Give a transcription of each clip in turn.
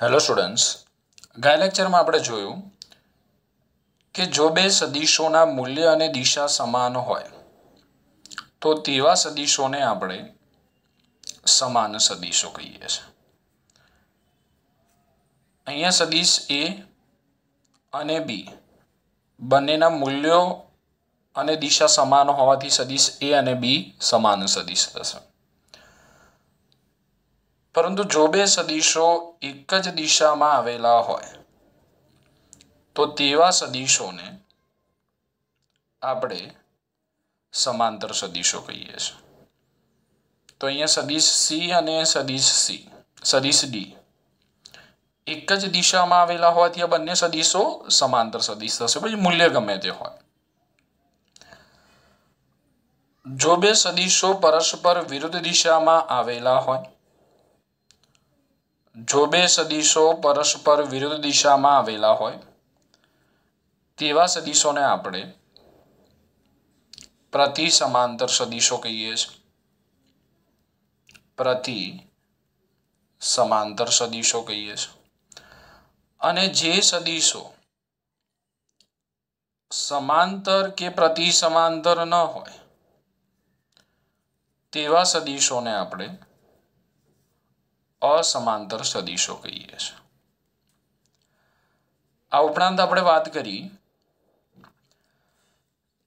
hello students ગયા લેક્ચરમાં આપણે જોયું કે જો બે સદિશોના મૂલ્ય અને દિશા સમાન હોય તો તેવા સદિશોને આપણે સમાન સદિશો કહીએ છીએ અહીંયા સદીશ એ અને બી બંનેના મૂલ્યો અને દિશા સમાન હોવાથી સદીશ એ અને બી સમાન સદિશ થશે પરંતુ જો બે સદીશો એક જ દિશામાં આવેલા હોય તો તેવા સદીશોને આપણે સમાંતર સદીશો કહીએ છીએ તો અહીંયા સદીશ સી અને સદીશ સી સદીશ ડી એક જ દિશામાં આવેલા હોવાથી આ બંને સદીશો સમાંતર સદીશ થશે પછી મૂલ્ય ગમે તે હોય જો બે સદીશો પરસ્પર વિરુદ્ધ દિશામાં આવેલા હોય જો બે સદીશો પરસ્પર વિરુદ્ધ દિશામાં આવેલા હોય તેવા સદીશોને આપણે પ્રતિ સમાંતર સદીશો કહીએ છીએ પ્રતિ સમાંતર સદીશો કહીએ છીએ અને જે સદીશો સમાંતર કે પ્રતિ સમાંતર ન હોય તેવા સદીશોને આપણે અસમાંતર સદિશો કહીએ છીએ આ ઉપરાંત આપણે વાત કરી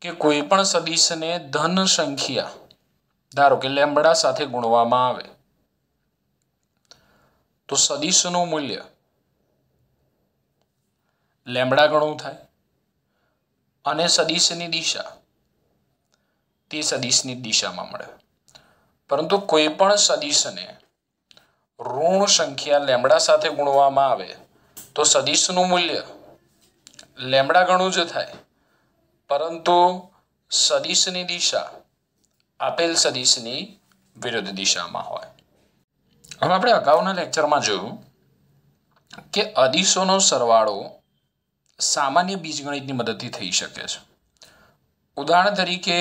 કે કોઈ પણ સદિશને ધન સંખ્યા ધારો કે લેમ્બડા સાથે ગુણવામાં આવે તો સદિશનું મૂલ્ય લેમ્બડા ગણું થાય અને સદિશની દિશા તે સદિશની દિશામાં મળે પરંતુ કોઈ પણ સદિશને ઋણ સંખ્યા લેમડા સાથે ગુણવામાં આવે તો સદીશનું મૂલ્ય લેમડા ઘણું જ થાય પરંતુ સદીશની દિશા આપેલ સદીશની વિરુદ્ધ દિશામાં હોય હવે આપણે અગાઉના લેક્ચરમાં જોયું કે અદિશોનો સરવાળો સામાન્ય બીજગણિતની મદદથી થઈ શકે છે ઉદાહરણ તરીકે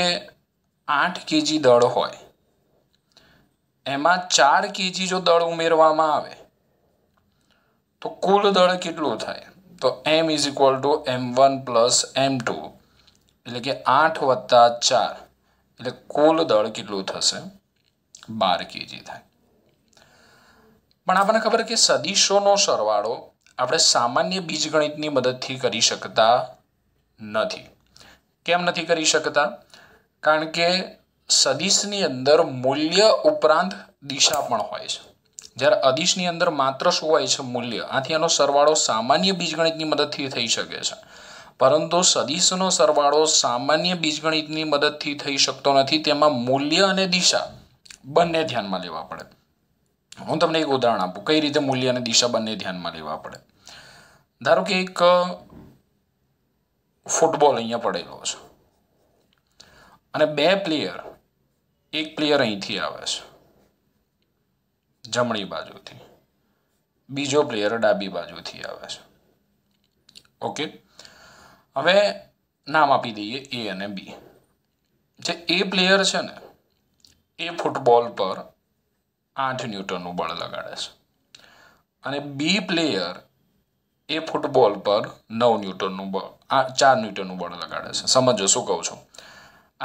આઠ કેજી દળ હોય એમાં ચાર કેજી જો દળ ઉમેરવામાં આવે તો કુલ દળ કેટલું થાય તો M is equal to M one plus M two એટલે કે આઠ વત્તા ચાર એટલે કુલ દળ કેટલું થશે બાર કેજી થાય પણ આપણને ખબર કે સદીશોનો સરવાળો આપણે સામાન્ય બીજગણિતની મદદથી કરી શકતા નથી કેમ નથી કરી શકતા કારણ કે સદિશની અંદર મૂલ્ય ઉપરાંત દિશા પણ હોય છે જ્યારે અદિશની અંદર માત્ર શું હોય છે મૂલ્ય આથી એનો સરવાળો સામાન્ય બીજગણિતની મદદથી થઈ શકે છે પરંતુ સદિશનો સરવાળો સામાન્ય બીજગણિતની મદદથી થઈ શકતો નથી તેમાં મૂલ્ય અને દિશા બંને ધ્યાનમાં લેવા પડે હું તમને એક ઉદાહરણ આપું કઈ રીતે મૂલ્ય અને દિશા બંને ધ્યાનમાં લેવા પડે ધારો કે એક ફૂટબોલ અહીંયા પડેલો છે અને બે પ્લેયર એક પ્લેયર અહીંથી આવે છે જમણી બાજુથી બીજો પ્લેયર ડાબી બાજુથી આવે છે ઓકે હવે નામ આપી દઈએ એ અને બી જે એ પ્લેયર છે ને એ ફૂટબોલ પર આઠ ન્યૂટનનું બળ લગાડે છે અને બી પ્લેયર એ ફૂટબોલ પર નવ ન્યૂટનનું બળ આ ચાર ન્યૂટનનું બળ લગાડે છે સમજો શું કહું છું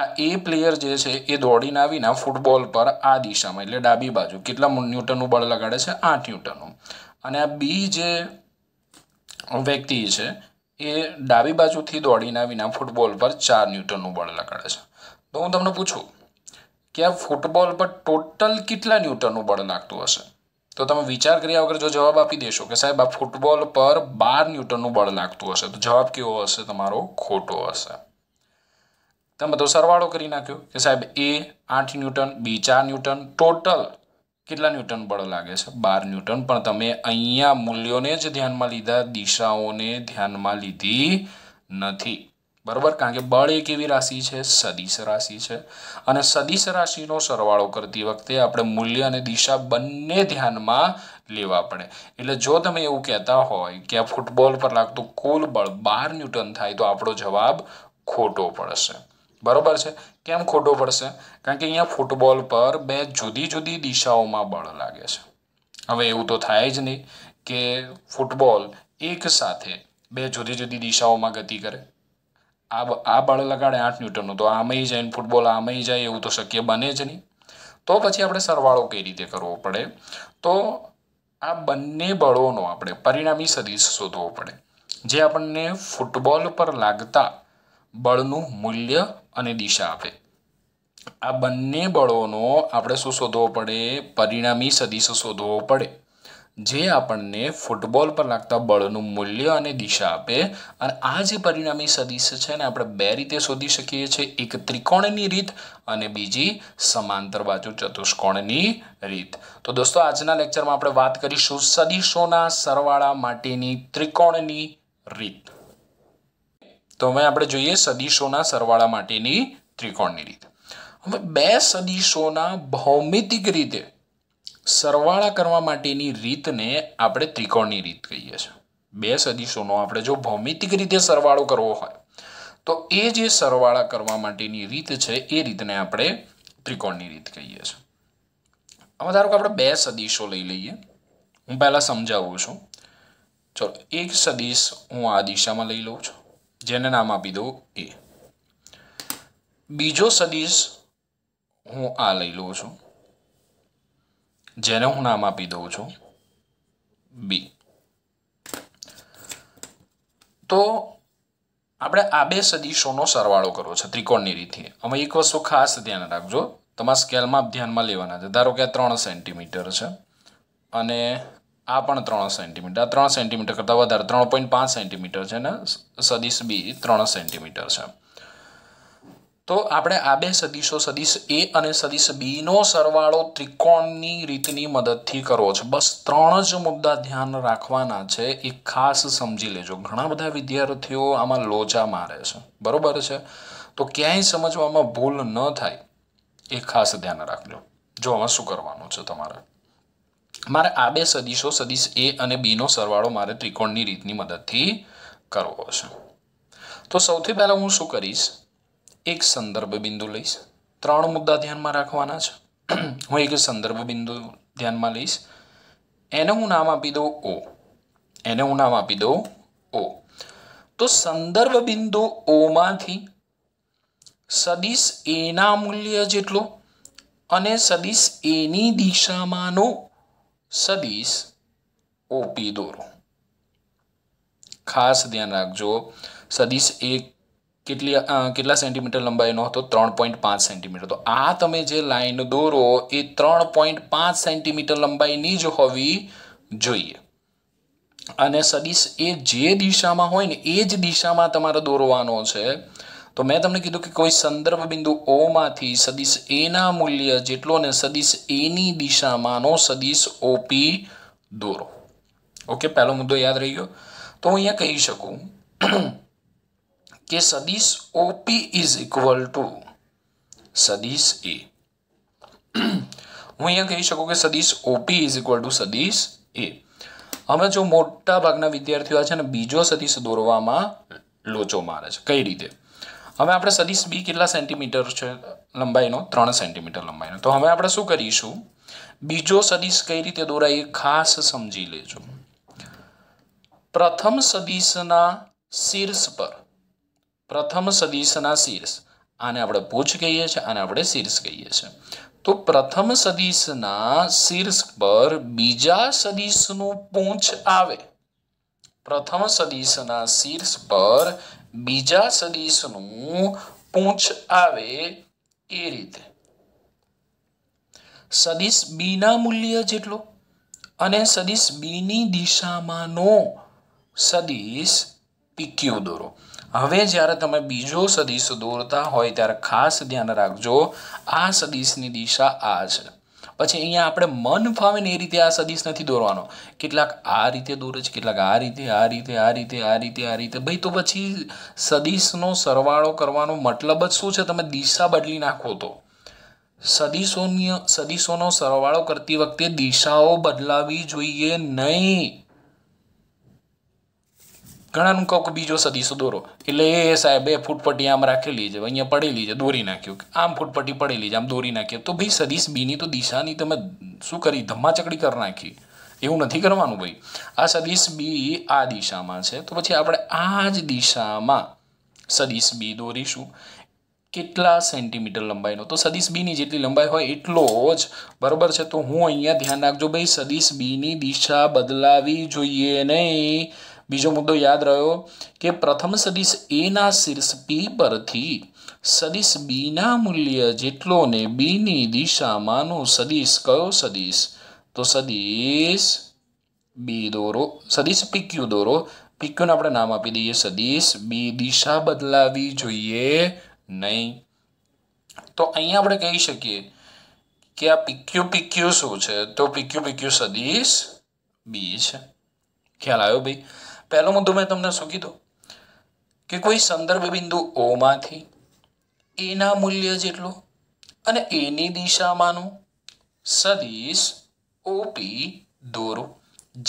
આ એ પ્લેયર જે છે એ દોડીને આવીને ફૂટબોલ પર આ દિશામાં એટલે ડાબી બાજુ કેટલા ન્યૂટનનું બળ લગાડે છે આઠ ન્યૂટનનું અને આ બી જે વ્યક્તિ છે એ ડાબી બાજુથી દોડીને આવીને ફૂટબોલ પર ચાર ન્યૂટનનું બળ લગાડે છે તો હું તમને પૂછું કે આ ફૂટબોલ પર ટોટલ કેટલા ન્યૂટનનું બળ લાગતું હશે તો તમે વિચાર કર્યા વગર જો જવાબ આપી દેશો કે સાહેબ આ ફૂટબોલ પર બાર ન્યૂટનનું બળ લાગતું હશે તો જવાબ કેવો હશે તમારો ખોટો હશે તમે બધો સરવાળો કરી નાખ્યો કે સાહેબ એ આઠ ન્યૂટન બી ચાર ન્યૂટન ટોટલ કેટલા ન્યૂટન બળ લાગે છે બાર ન્યૂટન પણ તમે અહીંયા મૂલ્યોને જ ધ્યાનમાં લીધા દિશાઓને ધ્યાનમાં લીધી નથી બરાબર કારણ કે બળ એક એવી રાશિ છે સદિશ રાશિ છે અને સદિશ રાશિનો સરવાળો કરતી વખતે આપણે મૂલ્ય અને દિશા બંને ધ્યાનમાં લેવા પડે એટલે જો તમે એવું કહેતા હોય કે આ ફૂટબોલ પર લાગતું કુલ બળ બાર ન્યૂટન થાય તો આપણો જવાબ ખોટો પડશે બરાબર છે કેમ ખોટો પડશે કારણ કે અહીંયા ફૂટબોલ પર બે જુદી જુદી દિશાઓમાં બળ લાગે છે હવે એવું તો થાય જ નહીં કે ફૂટબોલ એક સાથે બે જુદી જુદી દિશાઓમાં ગતિ કરે આ આ બળ લગાડે આઠ ન્યૂટનનું તો આમાંય જાય ફૂટબોલ આમાંય જાય એવું તો શક્ય બને જ નહીં તો પછી આપણે સરવાળો કઈ રીતે કરવો પડે તો આ બંને બળોનો આપણે પરિણામી સદીશ શોધવો પડે જે આપણને ફૂટબોલ પર લાગતા બળનું મૂલ્ય અને દિશા આપે આ બંને બળોનો આપણે શું શોધવો પડે પરિણામી સદીશો શોધવો પડે જે આપણને ફૂટબોલ પર લાગતા બળનું મૂલ્ય અને દિશા આપે અને આ જે પરિણામી સદીશ છે ને આપણે બે રીતે શોધી શકીએ છીએ એક ત્રિકોણની રીત અને બીજી સમાંતર બાજુ ચતુષ્કોણની રીત તો દોસ્તો આજના લેક્ચરમાં આપણે વાત કરીશું સદીશોના સરવાળા માટેની ત્રિકોણની રીત તો હવે આપણે જોઈએ સદીશોના સરવાળા માટેની ત્રિકોણની રીત હવે બે સદીશોના ભૌમિતિક રીતે સરવાળા કરવા માટેની રીતને આપણે ત્રિકોણની રીત કહીએ છીએ બે સદીશોનો આપણે જો ભૌમિતિક રીતે સરવાળો કરવો હોય તો એ જે સરવાળા કરવા માટેની રીત છે એ રીતને આપણે ત્રિકોણની રીત કહીએ છીએ હવે ધારો કે આપણે બે સદીશો લઈ લઈએ હું પહેલાં સમજાવું છું ચલો એક સદીશ હું આ દિશામાં લઈ લઉં છું જેને નામ આપી દઉં એ બીજો સદીશ હું આ લઈ લઉં છું જેને હું નામ આપી દઉં છું બી તો આપણે આ બે સદીશોનો સરવાળો કરવો છે ત્રિકોણની રીતે અમે એક વસ્તુ ખાસ ધ્યાન રાખજો તમારા સ્કેલમાં ધ્યાનમાં લેવાના છે ધારો કે ત્રણ સેન્ટીમીટર છે અને આ પણ ત્રણ સેન્ટીમીટર આ ત્રણ સેન્ટીમીટર કરતાં વધારે ત્રણ પોઈન્ટ પાંચ સેન્ટીમીટર છે ને સદીશ બી ત્રણ સેન્ટીમીટર છે તો આપણે આ બે સદીશો સદીશ એ અને સદીશ બીનો સરવાળો ત્રિકોણની રીતની મદદથી કરવો છે બસ ત્રણ જ મુદ્દા ધ્યાન રાખવાના છે એ ખાસ સમજી લેજો ઘણા બધા વિદ્યાર્થીઓ આમાં લોચા મારે છે બરાબર છે તો ક્યાંય સમજવામાં ભૂલ ન થાય એ ખાસ ધ્યાન રાખજો જો આમાં શું કરવાનું છે તમારે મારે આ બે સદીશો સદીશ એ અને બીનો સરવાળો મારે ત્રિકોણની રીતની મદદથી કરવો છે તો સૌથી પહેલાં હું શું કરીશ એક સંદર્ભ બિંદુ લઈશ ત્રણ મુદ્દા ધ્યાનમાં રાખવાના છે હું એક સંદર્ભ બિંદુ ધ્યાનમાં લઈશ એને હું નામ આપી દઉં ઓ એને હું નામ આપી દઉં ઓ તો સંદર્ભ બિંદુ ઓમાંથી સદીશ એના મૂલ્ય જેટલો અને સદીશ એની દિશામાંનો સદીશ ઓપી દોરો ખાસ ધ્યાન રાખજો સદીશ એ કેટલી કેટલા સેન્ટીમીટર લંબાઈનો હતો ત્રણ પોઈન્ટ પાંચ સેન્ટીમીટર તો આ તમે જે લાઈન દોરો એ ત્રણ પોઈન્ટ પાંચ સેન્ટીમીટર લંબાઈની જ હોવી જોઈએ અને સદીશ એ જે દિશામાં હોય ને એ જ દિશામાં તમારે દોરવાનો છે તો મેં તમને કીધું કે કોઈ સંદર્ભ બિંદુ ઓમાંથી સદીશ એના મૂલ્ય જેટલો ને સદીશ એની દિશામાંનો સદિશ ઓપી દોરો ઓકે પહેલો મુદ્દો યાદ રહી ગયો તો હું અહીંયા કહી શકું કે સદિશ ઓપી ઇઝ ઇક્વલ ટુ સદીશ એ હું અહીંયા કહી શકું કે સદીશ ઓપી ઇઝ ઇક્વલ ટુ સદીશ એ હવે જો મોટા ભાગના વિદ્યાર્થીઓ છે ને બીજો સદીશ દોરવામાં લોચો મારે છે કઈ રીતે હવે આપણે સદીશ બી કેટલા સેન્ટીમીટર છે લંબાઈનો ત્રણ સેન્ટીમીટર લંબાઈનો તો હવે આપણે શું કરીશું બીજો સદીશ કઈ રીતે દોરાય એ ખાસ સમજી લેજો પ્રથમ સદીશના શીર્ષ પર પ્રથમ સદીશના શીર્ષ આને આપણે પૂછ કહીએ છીએ આને આપણે શીર્ષ કહીએ છીએ તો પ્રથમ સદીશના શીર્ષ પર બીજા સદીશનું પૂંછ આવે પ્રથમ સદીશના શીર્ષ પર બીજા સદીશનું પૂંછ આવે એ રીતે સદીશ બીના મૂલ્ય જેટલો અને સદીશ બીની દિશામાંનો સદીશ પીક્યુ દોરો હવે જ્યારે તમે બીજો સદીશ દોરતા હોય ત્યારે ખાસ ધ્યાન રાખજો આ સદીશની દિશા આ છે પછી અહીંયા આપણે મન ફાવે ને એ રીતે આ સદીશ નથી દોરવાનો કેટલાક આ રીતે દોરે છે કેટલાક આ રીતે આ રીતે આ રીતે આ રીતે આ રીતે ભાઈ તો પછી સદીશનો સરવાળો કરવાનો મતલબ જ શું છે તમે દિશા બદલી નાખો તો સદીશોની સદીશોનો સરવાળો કરતી વખતે દિશાઓ બદલાવી જોઈએ નહીં ઘણાનું કહું કે બીજો સદીસો દોરો એટલે એ સાહેબ બે ફૂટપટ્ટી આમ રાખેલી છે અહીંયા પડેલી છે દોરી નાખ્યું કે આમ ફૂટપટ્ટી પડેલી છે આમ દોરી નાખ્યો તો ભાઈ સદીશ બીની તો દિશાની તમે શું કરી ધમ્માચકડી કરી નાખી એવું નથી કરવાનું ભાઈ આ સદીસ બી આ દિશામાં છે તો પછી આપણે આ જ દિશામાં સદીસ બી દોરીશું કેટલા સેન્ટીમીટર લંબાઈનો તો સદીશ બીની જેટલી લંબાઈ હોય એટલો જ બરાબર છે તો હું અહીંયા ધ્યાન રાખજો ભાઈ સદીશ બીની દિશા બદલાવી જોઈએ નહીં બીજો મુદ્દો યાદ રહ્યો કે પ્રથમ સદીશ એના શીર્ષ પી પરથી સદીશ બીના મૂલ્ય જેટલો ને બીની દિશામાંનો સદીશ કયો સદીશ તો સદીશ બી દોરો સદીશ પીક્યુ દોરો પીક્યુને આપણે નામ આપી દઈએ સદીશ બી દિશા બદલાવી જોઈએ નહીં તો અહીંયા આપણે કહી શકીએ કે આ પીક્યુ પીક્યુ શું છે તો પીક્યુ પીક્યુ સદીશ બી છે ખ્યાલ આવ્યો ભાઈ પહેલો મુદ્દો મેં તમને શું કીધો કે કોઈ સંદર્ભ બિંદુ ઓમાંથી એના મૂલ્ય જેટલું અને એની દિશામાંનું સદીશ ઓપી દોરો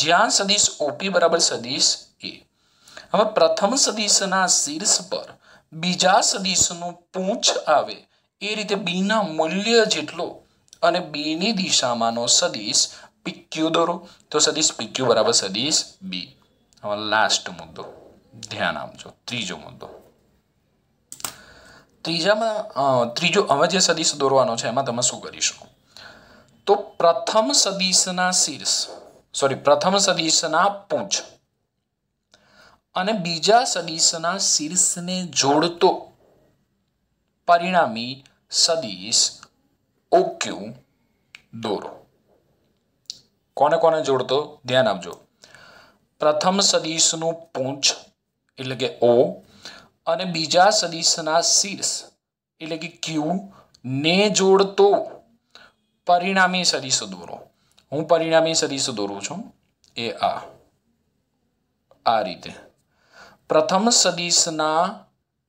જ્યાં સદીશ ઓપી બરાબર સદીશ એ હવે પ્રથમ સદીશના શીર્ષ પર બીજા સદીશનું પૂંછ આવે એ રીતે બીના મૂલ્ય જેટલો અને બીની દિશામાંનો સદીશ પીક્યુ દોરો તો સદીશ પીક્યુ બરાબર સદીશ બી હવે લાસ્ટ મુદ્દો ધ્યાન આપજો ત્રીજો મુદ્દો ત્રીજામાં ત્રીજો હવે જે સદીશ દોરવાનો છે એમાં તમે શું કરીશું તો પ્રથમ સદીશના શીર્ષ સોરી પ્રથમ સદીશના પૂંછ અને બીજા સદીશના શીર્ષને જોડતો પરિણામી સદીશ ઓક્યુ દોરો કોને કોને જોડતો ધ્યાન આપજો પ્રથમ સદીશનું પૂંછ એટલે કે ઓ અને બીજા સદીશના શીર્ષ એટલે કે ક્યુ ને જોડતો પરિણામી સદીશ દોરો હું પરિણામી સદીશ દોરું છું એ આ આ રીતે પ્રથમ સદીશના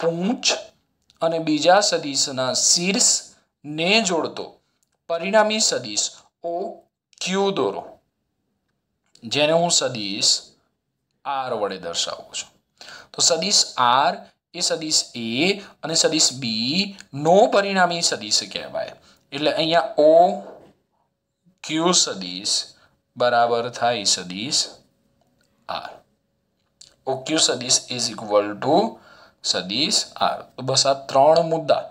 પૂંછ અને બીજા સદીશના શીર્ષ ને જોડતો પરિણામી સદીશ ઓ ક્યુ દોરો જેને હું સદીશ આર વડે દર્શાવો છું તો સદીશ આર એ સદીશ એ અને સદીશ બી નો પરિણામી સદીશ કહેવાય એટલે અહીંયા ઓ ક્યુ સદીશ બરાબર થાય સદીશ આર ઓ ક્યુ સદીશ ઇઝ ઇક્વલ ટુ સદીશ આર તો બસ આ ત્રણ મુદ્દા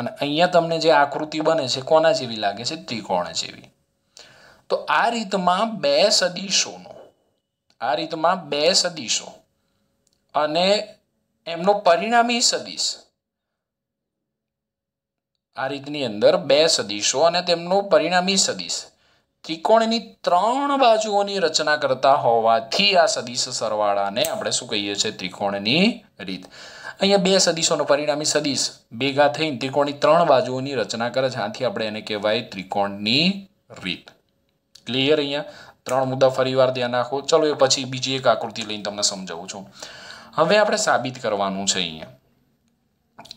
અને અહીંયા તમને જે આકૃતિ બને છે કોના જેવી લાગે છે ત્રિકોણ જેવી તો આ રીતમાં બે સદીશોનો આ રીતમાં બે સદિશો અને એમનો પરિણામી સદિશ આ રીતની અંદર બે સદીશો અને તેમનો પરિણામી સદિશ ત્રિકોણની ત્રણ બાજુઓની રચના કરતા હોવાથી આ સદિશ સરવાળાને આપણે શું કહીએ છીએ ત્રિકોણની રીત અહીંયા બે સદીશોનો પરિણામી સદિશ ભેગા થઈને ત્રિકોણની ત્રણ બાજુઓની રચના કરે છે આથી આપણે એને કહેવાય ત્રિકોણની રીત ક્લિયર અહીંયા ત્રણ મુદ્દા ફરીવાર ધ્યાન રાખો ચલો એ પછી બીજી એક આકૃતિ લઈને તમને સમજાવું છું હવે આપણે સાબિત કરવાનું છે અહીંયા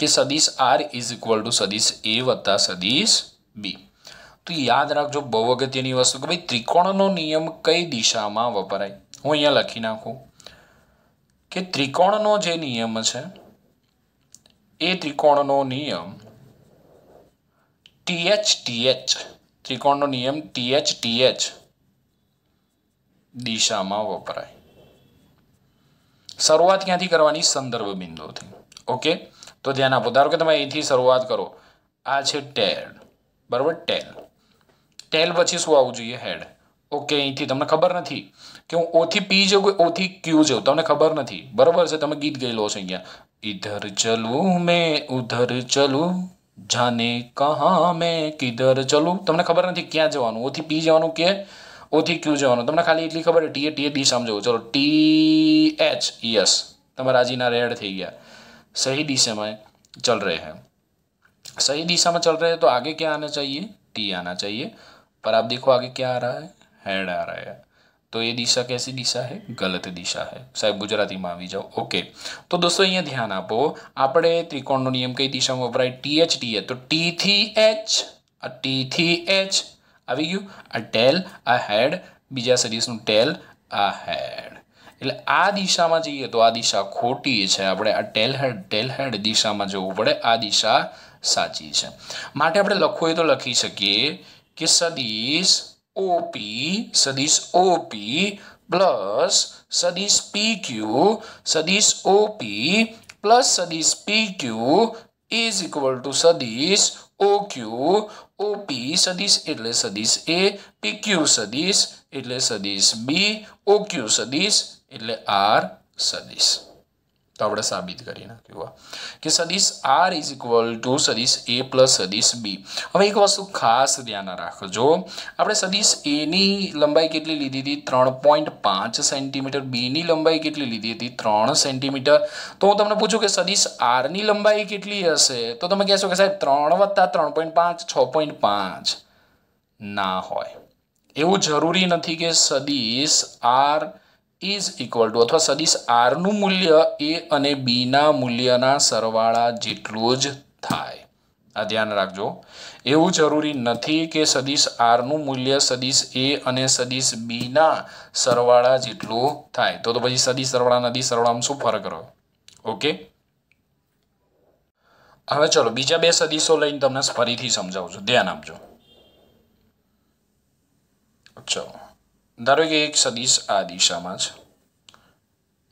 કે સદીશ આર ઇઝ ઇક્વલ ટુ સદીશ એ વત્તા સદીશ બી તો યાદ રાખજો બહુ અગત્યની વસ્તુ કે ભાઈ ત્રિકોણનો નિયમ કઈ દિશામાં વપરાય હું અહીંયા લખી નાખું કે ત્રિકોણનો જે નિયમ છે એ ત્રિકોણનો નિયમ ટીએચ ટીએચ ત્રિકોણનો નિયમ ટીએચ ટીએચ દિશામાં વપરાય શરૂઆત ક્યાંથી કરવાની સંદર્ભ બિંદુથી ઓકે તો ધ્યાન આપો ધારો કે તમે અહીંથી શરૂઆત કરો આ છે ટેલ બરાબર ટેલ ટેલ પછી શું આવવું જોઈએ હેડ ઓકે અહીંથી તમને ખબર નથી કે હું ઓથી પી જઉં કે ઓથી ક્યુ જઉં તમને ખબર નથી બરાબર છે તમે ગીત ગયેલો છો અહીંયા ઇધર ચલું મેં ઉધર ચલું જાને કહા મેં કિધર ચલું તમને ખબર નથી ક્યાં જવાનું ઓથી પી જવાનું કે ઓથી ક્યુ જવાનું તમને ખાલી એટલી ખબર ટી ટીએ ડી સમજવું ચલો ટી એચ યસ તમારા આજીના રેડ થઈ ગયા સહી દિશામાં ચલ રહે હૈ સહી દિશામાં ચલ રહે તો આગે ક્યાં આના ચાહીએ ટી આના ચાહીએ પર चाहिए पर आप देखो आगे क्या आ रहा है हेड आ रहा है દિશા ये दिशा कैसी ગલત દિશા હે સાહેબ ગુજરાતીમાં આવી જાઓ ઓકે તો દોસ્તો અહીંયા ધ્યાન આપો આપણે ત્રિકોણનો નિયમ કઈ દિશામાં વપરાય ટી એચ ટી એ તો ટી થી એચ ટી થી એચ આવી ગયું આ ટેલ આ હેડ બીજા સદીશનું ટેલ આ હેડ એટલે આ દિશામાં જઈએ તો આ દિશા ખોટી છે આપણે આ ટેલ હેડ ટેલ હેડ દિશામાં જવું પડે આ દિશા સાચી છે માટે આપણે લખવું હોય તો લખી શકીએ કે સદીશ ઓપી સદીશ ઓપી પ્લસ સદીશ પી ક્યુ સદીશ ઓપી પ્લસ સદીશ P Q is equal to સદીશ ઓ ક્યુ ઓપી સદીશ એટલે સદીશ એ પી ક્યુ સદીશ એટલે સદીશ બી ઓ ક્યુ સદીશ એટલે આર સદીશ તો આપણે સાબિત કરી નાખ્યું કે સદિશ આર ઇઝ ઇક્વલ ટુ સદીશ એ પ્લસ સદિશ બી હવે એક વસ્તુ ખાસ ધ્યાનમાં રાખજો આપણે સદીશ એની લંબાઈ કેટલી લીધી હતી ત્રણ પોઈન્ટ પાંચ સેન્ટીમીટર બીની લંબાઈ કેટલી લીધી હતી ત્રણ સેન્ટીમીટર તો હું તમને પૂછું કે સદિશ આરની લંબાઈ કેટલી હશે તો તમે કહેશો કે સાહેબ ત્રણ વત્તા ત્રણ પોઈન્ટ પાંચ છ પોઈન્ટ પાંચ ના હોય એવું જરૂરી નથી કે સદિશ આર ઇઝ ઇક્વલ ટુ અથવા સદીશ આરનું મૂલ્ય એ અને બીના મૂલ્યના સરવાળા જેટલું જ થાય આ ધ્યાન રાખજો એવું જરૂરી નથી કે સદીશ આરનું મૂલ્ય સદીશ એ અને સદીશ બીના સરવાળા જેટલું થાય તો તો પછી સદી સરવાળા નથી સરવાળામાં શું ફરક રહ્યો ઓકે હવે ચલો બીજા બે સદીશો લઈને તમને ફરીથી સમજાવું છું ધ્યાન આપજો ચલો ધારો કે એક સદીશ આ દિશામાં છે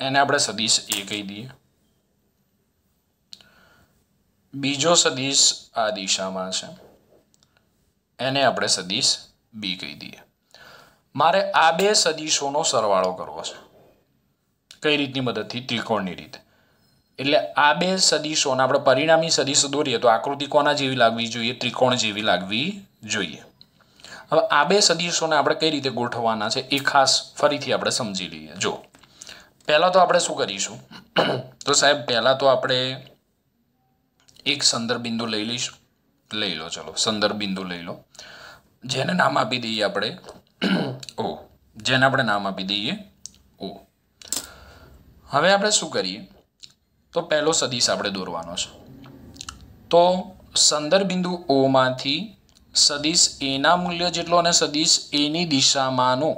એને આપણે સદીશ એ કહી દઈએ બીજો સદીશ આ દિશામાં છે એને આપણે સદીશ બી કહી દઈએ મારે આ બે સદીશોનો સરવાળો કરવો છે કઈ રીતની મદદથી ત્રિકોણની રીતે એટલે આ બે સદીશોને આપણે પરિણામી સદીશો દોરીએ તો આકૃતિ કોના જેવી લાગવી જોઈએ ત્રિકોણ જેવી લાગવી જોઈએ હવે આ બે સદીશોને આપણે કઈ રીતે ગોઠવવાના છે એ ખાસ ફરીથી આપણે સમજી લઈએ જો પહેલાં તો આપણે શું કરીશું તો સાહેબ પહેલાં તો આપણે એક સંદર્ભ બિંદુ લઈ લઈશું લઈ લો ચલો સંદર્ભ બિંદુ લઈ લો જેને નામ આપી દઈએ આપણે ઓ જેને આપણે નામ આપી દઈએ ઓ હવે આપણે શું કરીએ તો પહેલો સદીશ આપણે દોરવાનો છે તો સંદર્ભ બિંદુ ઓમાંથી સદીશ એના મૂલ્ય જેટલો અને સદીશ એની દિશામાંનો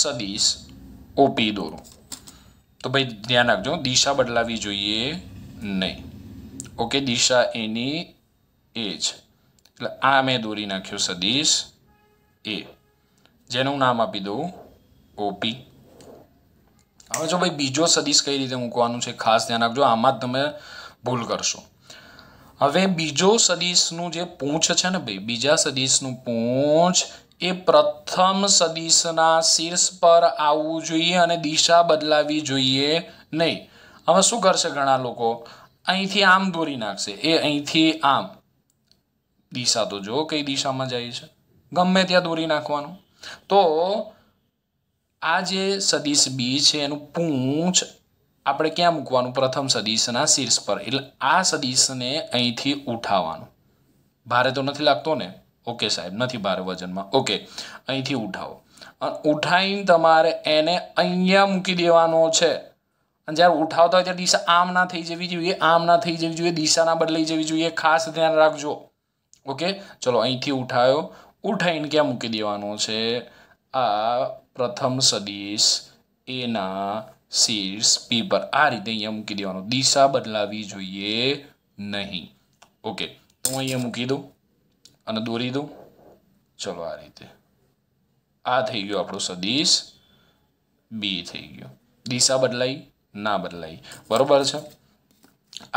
સદીશ ઓપી દોરો તો ભાઈ ધ્યાન રાખજો દિશા બદલાવી જોઈએ નહીં ઓકે દિશા એની એ છે એટલે આ મેં દોરી નાખ્યો સદીશ એ જેનું નામ આપી દઉં ઓપી હવે જો ભાઈ બીજો સદીશ કઈ રીતે મૂકવાનું છે ખાસ ધ્યાન રાખજો આમાં જ તમે ભૂલ કરશો હવે બીજો સદીશનું જે પૂંછ છે ને ભાઈ બીજા સદીશનું પૂંછ એ પ્રથમ સદીશના શીર્ષ પર આવવું જોઈએ અને દિશા બદલાવી જોઈએ નહીં હવે શું કરશે ઘણા લોકો અહીંથી આમ દોરી નાખશે એ અહીંથી આમ દિશા તો જો કઈ દિશામાં જાય છે ગમે ત્યાં દોરી નાખવાનું તો આ જે સદીશ બી છે એનું પૂંછ આપણે ક્યાં મૂકવાનું પ્રથમ સદીશના શીર્ષ પર એટલે આ સદીશને અહીંથી ઉઠાવવાનું ભારે તો નથી લાગતો ને ઓકે સાહેબ નથી ભારે વજનમાં ઓકે અહીંથી ઉઠાવો અને ઉઠાવીને તમારે એને અહીંયા મૂકી દેવાનો છે અને જ્યારે ઉઠાવતા હોય ત્યારે દિશા આમ ના થઈ જવી જોઈએ આમ ના થઈ જવી જોઈએ દિશાના ના બદલાઈ જવી જોઈએ ખાસ ધ્યાન રાખજો ઓકે ચલો અહીંથી ઉઠાવ્યો ઉઠાઈને ક્યાં મૂકી દેવાનો છે આ પ્રથમ સદીશ એના શીર્ષ પેપર આ રીતે અહીંયા મૂકી દેવાનું દિશા બદલાવી જોઈએ નહીં ઓકે તો હું અહીંયા મૂકી દઉં અને દોરી દઉં ચલો આ રીતે આ થઈ ગયો આપણો સદીશ બી થઈ ગયો દિશા બદલાઈ ના બદલાઈ બરોબર છે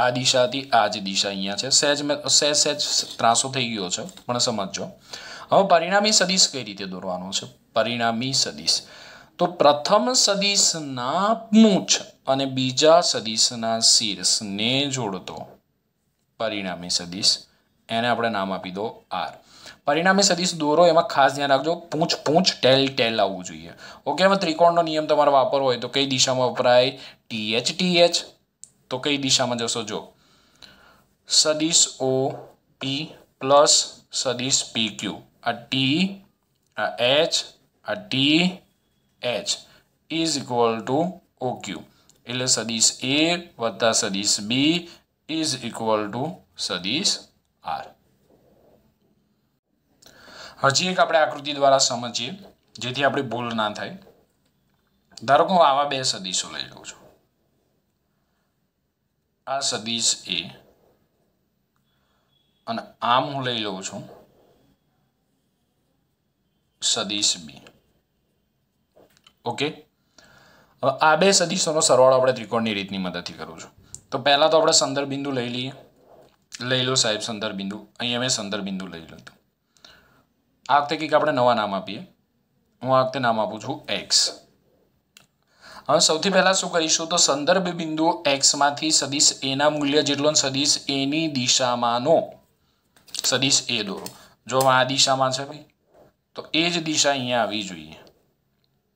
આ દિશાથી આ જ દિશા અહીંયા છે સહેજ મેં સહેજ સહેજ ત્રાસો થઈ ગયો છે પણ સમજજો હવે પરિણામી સદીશ કઈ રીતે દોરવાનો છે પરિણામી સદીશ તો પ્રથમ સદીશના પૂંછ અને બીજા સદીશના શીર્ષને જોડતો પરિણામી સદીશ એને આપણે નામ આપી દો આર પરિણામી સદીશ દોરો એમાં ખાસ ધ્યાન રાખજો પૂંછ પૂંછ ટેલ ટેલ આવવું જોઈએ ઓકે એમાં ત્રિકોણનો નિયમ તમારે વાપરવો હોય તો કઈ દિશામાં વપરાય ટીએચ ટીએચ તો કઈ દિશામાં જશો જો સદીશ ઓ પી પ્લસ સદીશ પી ક્યુ આ ટી આ એચ આ T H is equal to OQ એટલે સદીશ એ વત્તા સદીશ બી ઇઝ ઇક્વલ ટુ સદીશ આર હજી એક આપણે આકૃતિ દ્વારા સમજીએ જેથી આપણે ભૂલ ના થાય ધારો કે હું આવા બે સદીશો લઈ લઉં છું આ સદીશ એ અને આમ હું લઈ લઉં છું સદીશ બી ઓકે હવે આ બે સદીશોનો સરવાળો આપણે ત્રિકોણની રીતની મદદથી કરું છું તો પહેલાં તો આપણે સંદર્ભ લઈ લઈએ લઈ લો સાહેબ સંદર્ભિંદુ અહીંયા મેં સંદર્ભિંદુ લઈ લીધું આ વખતે કંઈક આપણે નવા નામ આપીએ હું આ વખતે નામ આપું છું એક્સ હવે સૌથી પહેલાં શું કરીશું તો સંદર્ભ બિંદુ એક્સમાંથી સદીશ એના મૂલ્ય જેટલો સદીશ એની દિશામાંનો સદીશ એ દોરો જો આ દિશામાં છે ભાઈ તો એ જ દિશા અહીંયા આવવી જોઈએ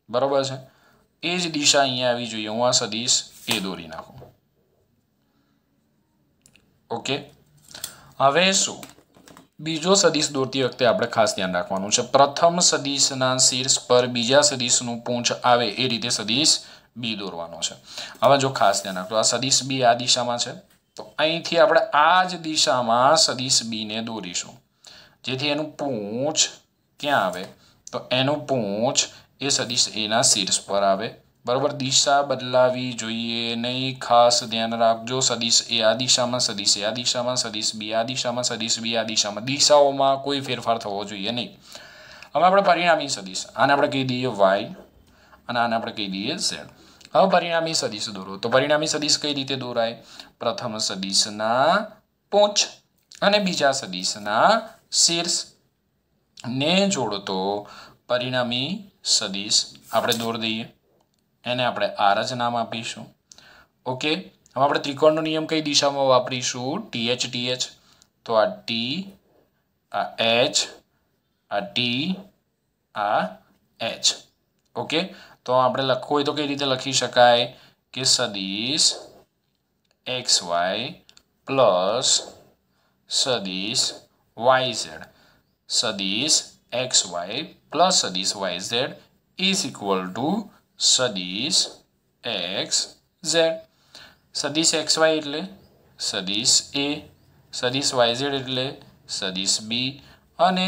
બરાબર છે એ જ દિશા અહીંયા આવી જોઈએ હું આ સદીશ એ દોરી નાખું ઓકે હવે શું બીજો સદીશ દોરતી વખતે આપણે ખાસ ધ્યાન રાખવાનું છે પ્રથમ સદીશના શીર્ષ પર બીજા સદીશનું પૂંછ આવે એ રીતે સદીશ બી દોરવાનો છે હવે જો ખાસ ધ્યાન રાખો આ સદીશ બી આ દિશામાં છે તો અહીંથી આપણે આ જ દિશામાં સદીશ બીને દોરીશું જેથી એનું પૂંછ ક્યાં આવે તો એનું પૂંછ એ સદીશ એના શીર્ષ પર આવે બરાબર દિશા બદલાવી જોઈએ નહીં ખાસ ધ્યાન રાખજો સદીશ એ આ દિશામાં સદીશ એ આ દિશામાં સદિશ બી આ દિશામાં સદીશ બી આ દિશામાં દિશાઓમાં કોઈ ફેરફાર થવો જોઈએ નહીં હવે આપણે પરિણામી સદિશ આને આપણે કહી દઈએ વાય અને આને આપણે કહી દઈએ ઝેડ હવે પરિણામી સદીશ દોરો તો પરિણામી સદિશ કઈ રીતે દોરાય પ્રથમ સદીશના પોંચ અને બીજા સદિશના શીર્ષ ને જોડતો પરિણામી સદીશ આપણે દોર દઈએ એને આપણે આર જ નામ આપીશું ઓકે હવે આપણે ત્રિકોણનો નિયમ કઈ દિશામાં વાપરીશું ટીએચ ટીએચ તો આ ટી આ એચ આ ટી આ એચ ઓકે તો આપણે લખવું હોય તો કઈ રીતે લખી શકાય કે સદીશ એક્સ વાય પ્લસ સદીશ વાય ઝેડ સદીશ xy plus સદિશ yz is equal to સદિશ xz સદિશ xy એટલે સદિશ a સદિશ yz એટલે સદિશ b અને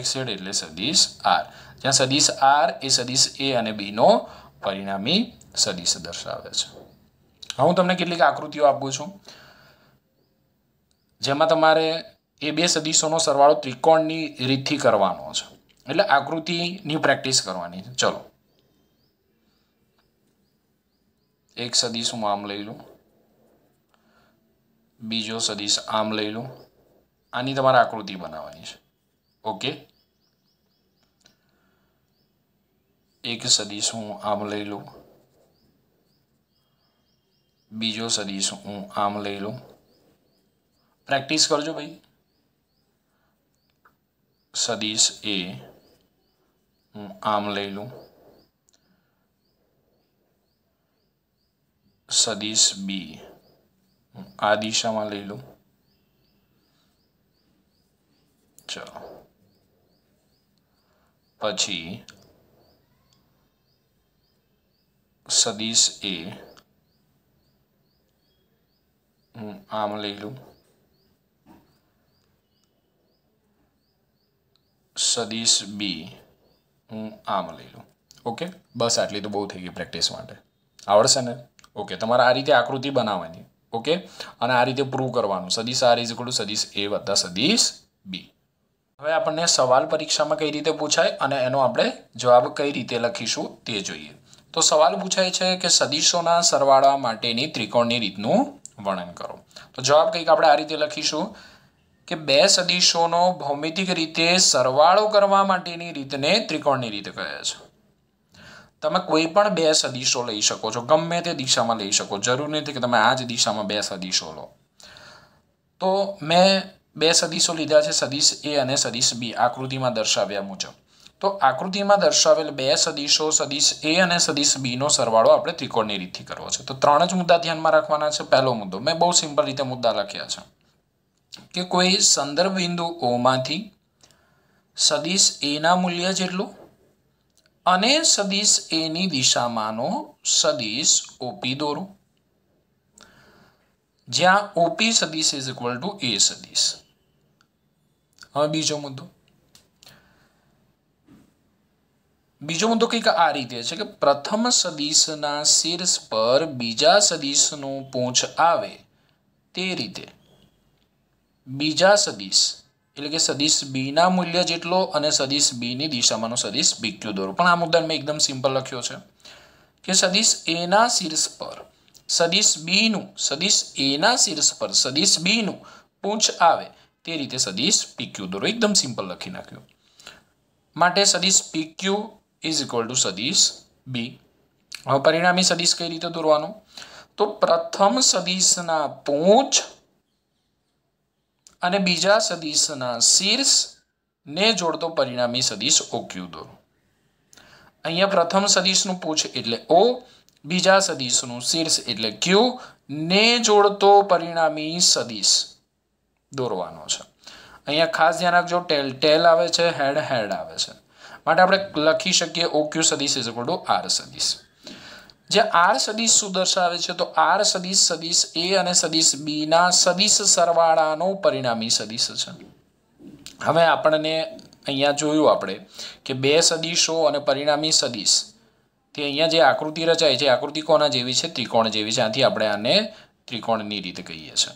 xz એટલે સદિશ r જ્યાં સદિશ r એ સદિશ a અને b નો પરિણામી સદિશ દર્શાવે છે હું તમને કેટલીક આકૃતિઓ આપું છું જેમાં તમારે એ બે સદીશોનો સરવાળો ત્રિકોણની રીતથી કરવાનો છે એટલે આકૃતિની પ્રેક્ટિસ કરવાની છે ચલો એક સદીશ હું આમ લઈ લઉં બીજો સદીશ આમ લઈ લઉં આની તમારે આકૃતિ બનાવવાની છે ઓકે એક સદીશ હું આમ લઈ લઉં બીજો સદીશ હું આમ લઈ લઉં પ્રેક્ટિસ કરજો ભાઈ सदीश ए हूँ आम लै लू सदीश बी आ दिशा में लै लू चलो पची सदीश ए हूँ आम लै लू સદીશ બી હું આમ લઈ લઉં ઓકે બસ આટલી તો બહુ થઈ ગઈ પ્રેક્ટિસ માટે આવડશે ને ઓકે તમારે આ રીતે આકૃતિ બનાવવાની ઓકે અને આ રીતે પ્રૂવ કરવાનું સદીશ આ રીતે ઇક્વલ સદીશ એ વત્તા સદીશ બી હવે આપણને સવાલ પરીક્ષામાં કઈ રીતે પૂછાય અને એનો આપણે જવાબ કઈ રીતે લખીશું તે જોઈએ તો સવાલ પૂછાય છે કે સદીશોના સરવાળા માટેની ત્રિકોણની રીતનું વર્ણન કરો તો જવાબ કંઈક આપણે આ રીતે લખીશું કે બે સદીશોનો ભૌમિતિક રીતે સરવાળો કરવા માટેની રીતને ત્રિકોણની રીત કહે છે તમે કોઈ પણ બે સદીશો લઈ શકો છો ગમે તે દિશામાં લઈ શકો જરૂર નથી કે તમે આ જ દિશામાં બે સદીશો લો તો મેં બે સદીશો લીધા છે સદીશ એ અને સદીશ બી આકૃતિમાં દર્શાવ્યા મુજબ તો આકૃતિમાં દર્શાવેલ બે સદીશો સદીશ એ અને સદીશ બીનો સરવાળો આપણે ત્રિકોણની રીતથી કરવો છે તો ત્રણ જ મુદ્દા ધ્યાનમાં રાખવાના છે પહેલો મુદ્દો મેં બહુ સિમ્પલ રીતે મુદ્દા લખ્યા છે કે કોઈ સંદર્ભ બિંદુ ઓમાંથી સદિશ એના મૂલ્ય જેટલું અને સદીશ એની દિશામાંનો સદીશ ઓપી દોરો જ્યાં ઓપી સદીશ ઇઝ ઇક્વલ ટુ એ સદીશ હવે બીજો મુદ્દો બીજો મુદ્દો કંઈક આ રીતે છે કે પ્રથમ સદીશના શીર્ષ પર બીજા સદિશનું પૂંછ આવે તે રીતે બીજા સદીશ એટલે કે સદીશ બીના મૂલ્ય જેટલો અને સદીશ બીની દિશામાંનો સદીશ બીક્યુ દોરો પણ આ મુદ્દા મેં એકદમ સિમ્પલ લખ્યો છે કે સદીશ એના શીર્ષ પર સદીશ બીનું સદીશ એના શીર્ષ પર સદીશ બીનું પૂંછ આવે તે રીતે સદીશ પીક્યુ દોરો એકદમ સિમ્પલ લખી નાખ્યું માટે સદીશ પીક્યુ ઇઝ ઇક્વલ ટુ સદીશ બી હવે પરિણામી સદીશ કઈ રીતે દોરવાનું તો પ્રથમ સદીશના પૂંછ અને બીજા સદીશના શીર્ષ ને જોડતો પરિણામી સદીશ ઓક્યુ દોરો અહીંયા પ્રથમ સદીશનું પૂછ એટલે ઓ બીજા સદીશનું શીર્ષ એટલે ક્યુ ને જોડતો પરિણામી સદીશ દોરવાનો છે અહીંયા ખાસ ધ્યાન રાખજો ટેલ ટેલ આવે છે હેડ હેડ આવે છે માટે આપણે લખી શકીએ ઓક્યુ સદીશ ઇઝ ઇક્વલ ટુ આર સદીશ જે આર સદીશ શું દર્શાવે છે તો આર સદીશ સદીશ એ અને સદીશ બી ના સદીશ સરવાળાનો પરિણામી સદીશ છે હવે આપણને અહીંયા જોયું આપણે કે બે સદીશો અને પરિણામી સદીશ તે અહીંયા જે આકૃતિ રચાય છે આકૃતિ કોના જેવી છે ત્રિકોણ જેવી છે આથી આપણે આને ત્રિકોણની રીતે કહીએ છીએ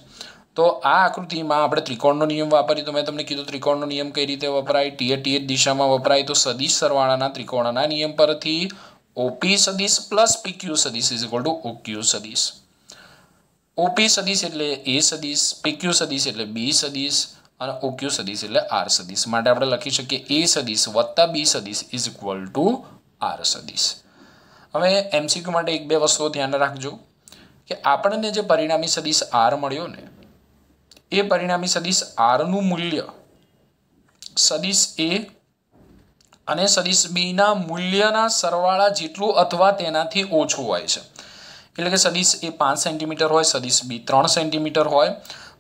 તો આ આકૃતિમાં આપણે ત્રિકોણનો નિયમ વાપરીએ તો મેં તમને કીધું ત્રિકોણનો નિયમ કઈ રીતે વપરાય ટીએ ટીએ દિશામાં વપરાય તો સદીશ સરવાળાના ત્રિકોણના નિયમ પરથી ઓપી સદીશ પ્લસ પીક્યુ સદીશ ઇઝ ઇક્વલ ટુ ઓક્યુ સદીશ ઓપી સદીશ એટલે એ સદીશ પીક્યુ સદીશ એટલે બી સદીશ અને ઓક્યુ સદીશ એટલે આર સદીશ માટે આપણે લખી શકીએ એ સદીશ વત્તા બી સદીશ ઇઝ ઇક્વલ ટુ આર સદીશ હવે એમસીક્યુ માટે એક બે વસ્તુઓ ધ્યાન રાખજો કે આપણને જે પરિણામી સદીશ આર મળ્યો ને એ પરિણામી સદીશ આરનું મૂલ્ય સદીશ એ અને સદિશ બીના મૂલ્યના સરવાળા જેટલું અથવા તેનાથી ઓછું હોય છે એટલે કે સદીશ એ પાંચ સેન્ટીમીટર હોય સદિશ બી ત્રણ સેન્ટીમીટર હોય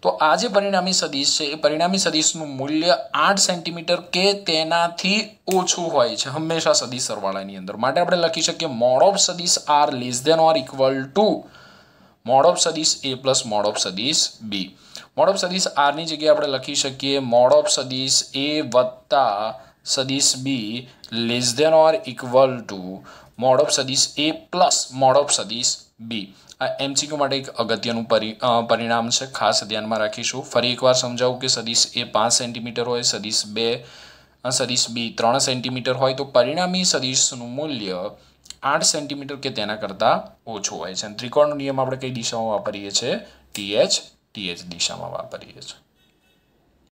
તો આ જે પરિણામી સદીશ છે એ પરિણામી સદીશનું મૂલ્ય આઠ સેન્ટીમીટર કે તેનાથી ઓછું હોય છે હંમેશા સદીશ સરવાળાની અંદર માટે આપણે લખી શકીએ મોડ ઓફ સદિશ R less than or equal to mod of સદીશ એ પ્લસ મોડ ઓફ સદિશ બી મોડ ઓફ સદિશ આરની જગ્યાએ આપણે લખી શકીએ મોડ ઓફ સદિશ એ વત્તા સદિશ B less than or equal to mod of સદિશ એ પ્લસ મોડ ઓફ સદિશ બી આ એમસીક્યુ માટે એક અગત્યનું પરિણામ છે ખાસ ધ્યાનમાં રાખીશું ફરી એકવાર સમજાવું કે સદીશ એ પાંચ સેન્ટીમીટર હોય સદીશ બે સદીશ બી ત્રણ સેન્ટીમીટર હોય તો પરિણામી સદીશનું મૂલ્ય આઠ સેન્ટીમીટર કે તેના કરતાં ઓછું હોય છે અને ત્રિકોણનો નિયમ આપણે કઈ દિશામાં વાપરીએ છીએ ટીએચ ટીએચ દિશામાં વાપરીએ છીએ